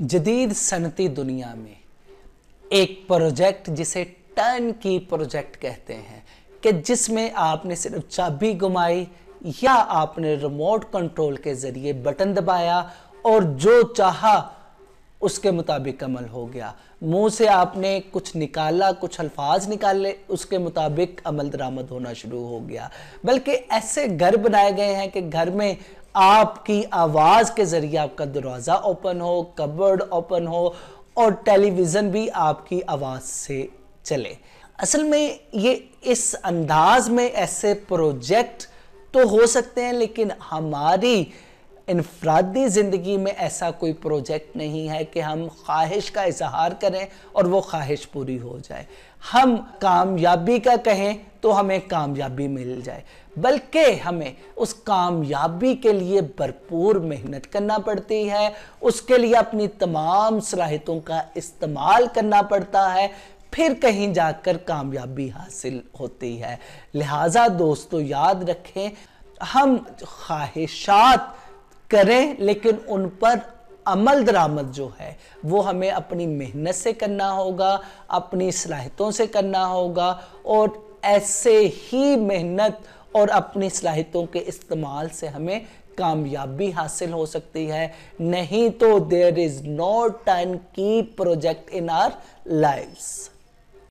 जदीद सनती दुनिया में एक प्रोजेक्ट जिसे टर्न की प्रोजेक्ट कहते हैं कि जिसमें आपने सिर्फ चाबी घुमाई या आपने रिमोट कंट्रोल के ज़रिए बटन दबाया और जो चाहा उसके मुताबिक अमल हो गया मुंह से आपने कुछ निकाला कुछ अल्फाज निकाले उसके मुताबिक अमल दरामद होना शुरू हो गया बल्कि ऐसे घर बनाए गए हैं कि घर में आपकी आवाज़ के ज़रिए आपका दरवाज़ा ओपन हो कबर्ड ओपन हो और टेलीविज़न भी आपकी आवाज़ से चले असल में ये इस अंदाज में ऐसे प्रोजेक्ट तो हो सकते हैं लेकिन हमारी इनफरादी ज़िंदगी में ऐसा कोई प्रोजेक्ट नहीं है कि हम ख्वाहिश का इजहार करें और वो ख्वाहिश पूरी हो जाए हम कामयाबी का कहें तो हमें कामयाबी मिल जाए बल्कि हमें उस कामयाबी के लिए भरपूर मेहनत करना पड़ती है उसके लिए अपनी तमाम सलाहितों का इस्तेमाल करना पड़ता है फिर कहीं जाकर कामयाबी हासिल होती है लिहाजा दोस्तों याद रखें हम ख्वाहिशात करें लेकिन उन पर अमल दरामद जो है वो हमें अपनी मेहनत से करना होगा अपनी सलाहितों से करना होगा और ऐसे ही मेहनत और अपनी सलाहितों के इस्तेमाल से हमें कामयाबी हासिल हो सकती है नहीं तो देर इज़ नो टाइम की प्रोजेक्ट इन आर लाइफ्स